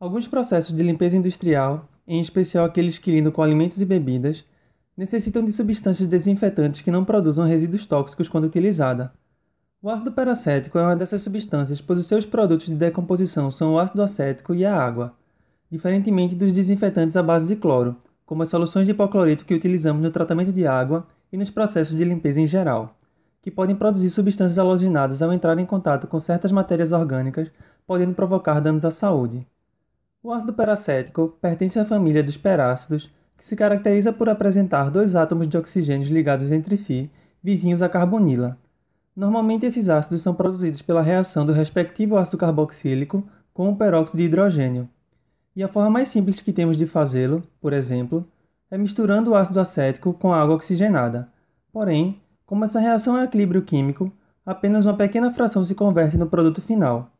Alguns processos de limpeza industrial, em especial aqueles que lidam com alimentos e bebidas, necessitam de substâncias desinfetantes que não produzam resíduos tóxicos quando utilizada. O ácido peracético é uma dessas substâncias, pois os seus produtos de decomposição são o ácido acético e a água, diferentemente dos desinfetantes à base de cloro, como as soluções de hipoclorito que utilizamos no tratamento de água e nos processos de limpeza em geral, que podem produzir substâncias halogenadas ao entrar em contato com certas matérias orgânicas, podendo provocar danos à saúde. O ácido peracético pertence à família dos perácidos, que se caracteriza por apresentar dois átomos de oxigênio ligados entre si, vizinhos à carbonila. Normalmente esses ácidos são produzidos pela reação do respectivo ácido carboxílico com o peróxido de hidrogênio. E a forma mais simples que temos de fazê-lo, por exemplo, é misturando o ácido acético com água oxigenada. Porém, como essa reação é equilíbrio químico, apenas uma pequena fração se converte no produto final.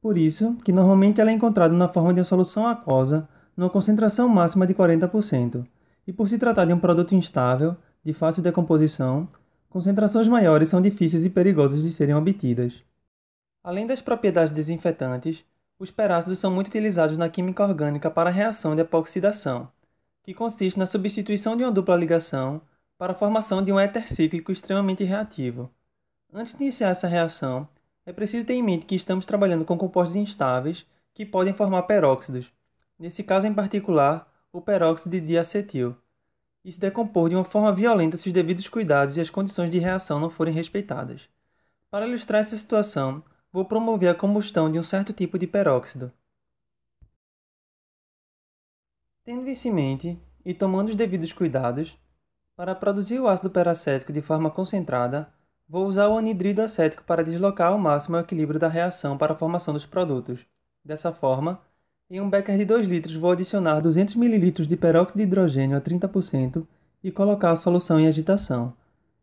Por isso que normalmente ela é encontrada na forma de uma solução aquosa numa concentração máxima de 40%, e por se tratar de um produto instável, de fácil decomposição, concentrações maiores são difíceis e perigosas de serem obtidas. Além das propriedades desinfetantes, os perácidos são muito utilizados na química orgânica para a reação de epoxidação, que consiste na substituição de uma dupla ligação para a formação de um éter cíclico extremamente reativo. Antes de iniciar essa reação, é preciso ter em mente que estamos trabalhando com compostos instáveis que podem formar peróxidos. Nesse caso em particular, o peróxido de diacetil, e se decompor de uma forma violenta se os devidos cuidados e as condições de reação não forem respeitadas. Para ilustrar essa situação, vou promover a combustão de um certo tipo de peróxido. Tendo isso em mente e tomando os devidos cuidados, para produzir o ácido peracético de forma concentrada, Vou usar o anidrido acético para deslocar ao máximo o equilíbrio da reação para a formação dos produtos. Dessa forma, em um becker de 2 litros vou adicionar 200 ml de peróxido de hidrogênio a 30% e colocar a solução em agitação,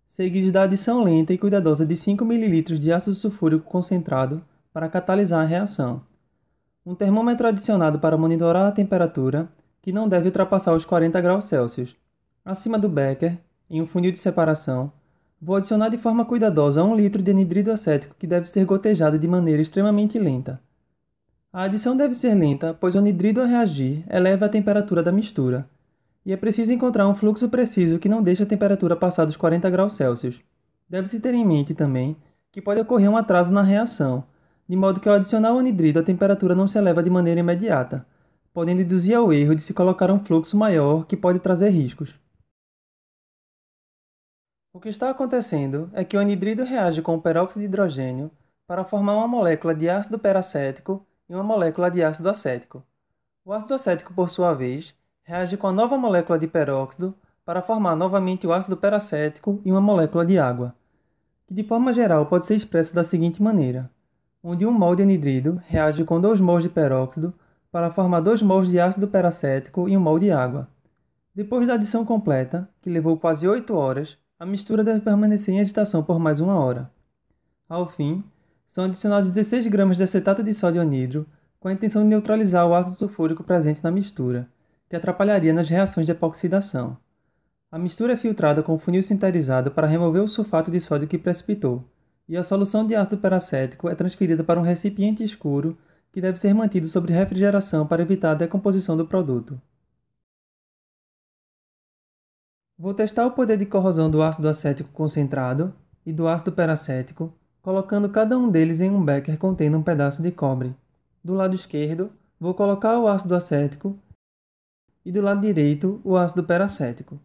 seguido da adição lenta e cuidadosa de 5 ml de ácido sulfúrico concentrado para catalisar a reação. Um termômetro adicionado para monitorar a temperatura, que não deve ultrapassar os 40 graus Celsius. Acima do becker, em um funil de separação, Vou adicionar de forma cuidadosa 1 litro de anidrido acético que deve ser gotejado de maneira extremamente lenta. A adição deve ser lenta, pois o anidrido ao reagir eleva a temperatura da mistura, e é preciso encontrar um fluxo preciso que não deixe a temperatura passar dos 40 graus Celsius. Deve-se ter em mente também que pode ocorrer um atraso na reação, de modo que ao adicionar o anidrido a temperatura não se eleva de maneira imediata, podendo induzir ao erro de se colocar um fluxo maior que pode trazer riscos. O que está acontecendo é que o anidrido reage com o peróxido de hidrogênio para formar uma molécula de ácido peracético e uma molécula de ácido acético. O ácido acético, por sua vez, reage com a nova molécula de peróxido para formar novamente o ácido peracético e uma molécula de água, que de forma geral pode ser expressa da seguinte maneira, onde um mol de anidrido reage com dois mols de peróxido para formar dois mols de ácido peracético e um mol de água. Depois da adição completa, que levou quase 8 horas, a mistura deve permanecer em agitação por mais uma hora. Ao fim, são adicionados 16 gramas de acetato de sódio anidro com a intenção de neutralizar o ácido sulfúrico presente na mistura, que atrapalharia nas reações de epoxidação. A mistura é filtrada com um funil sinterizado para remover o sulfato de sódio que precipitou, e a solução de ácido peracético é transferida para um recipiente escuro que deve ser mantido sob refrigeração para evitar a decomposição do produto. Vou testar o poder de corrosão do ácido acético concentrado e do ácido peracético, colocando cada um deles em um becker contendo um pedaço de cobre. Do lado esquerdo, vou colocar o ácido acético e do lado direito o ácido peracético.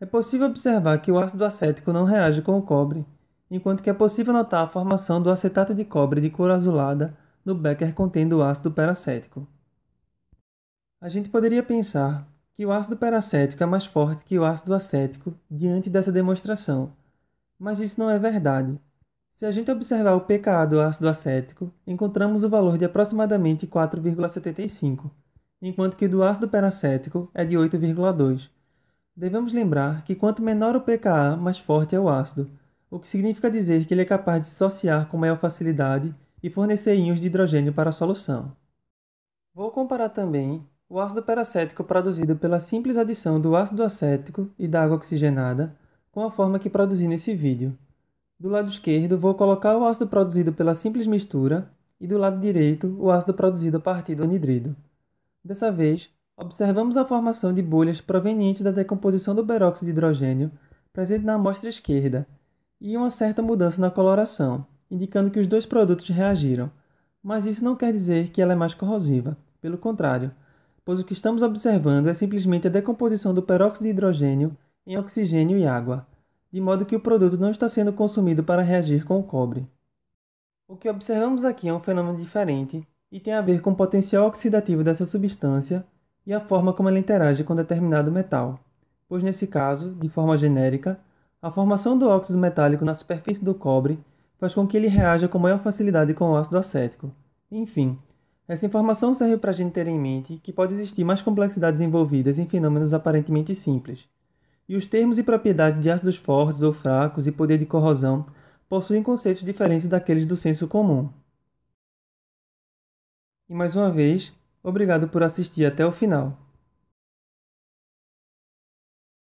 É possível observar que o ácido acético não reage com o cobre, enquanto que é possível notar a formação do acetato de cobre de cor azulada no becker contendo o ácido peracético. A gente poderia pensar que o ácido peracético é mais forte que o ácido acético diante dessa demonstração, mas isso não é verdade. Se a gente observar o pKa do ácido acético, encontramos o valor de aproximadamente 4,75, enquanto que do ácido peracético é de 8,2. Devemos lembrar que quanto menor o pKa, mais forte é o ácido, o que significa dizer que ele é capaz de dissociar com maior facilidade e fornecer íons de hidrogênio para a solução. Vou comparar também o ácido peracético é produzido pela simples adição do ácido acético e da água oxigenada, com a forma que produzi nesse vídeo. Do lado esquerdo, vou colocar o ácido produzido pela simples mistura e do lado direito, o ácido produzido a partir do anidrido. Dessa vez, observamos a formação de bolhas provenientes da decomposição do peróxido de hidrogênio presente na amostra esquerda e uma certa mudança na coloração, indicando que os dois produtos reagiram, mas isso não quer dizer que ela é mais corrosiva, pelo contrário, pois o que estamos observando é simplesmente a decomposição do peróxido de hidrogênio em oxigênio e água, de modo que o produto não está sendo consumido para reagir com o cobre. O que observamos aqui é um fenômeno diferente e tem a ver com o potencial oxidativo dessa substância e a forma como ela interage com determinado metal, pois nesse caso, de forma genérica, a formação do óxido metálico na superfície do cobre faz com que ele reaja com maior facilidade com o ácido acético. Enfim, essa informação serve para a gente ter em mente que pode existir mais complexidades envolvidas em fenômenos aparentemente simples. E os termos e propriedades de ácidos fortes ou fracos e poder de corrosão possuem conceitos diferentes daqueles do senso comum. E mais uma vez, obrigado por assistir até o final.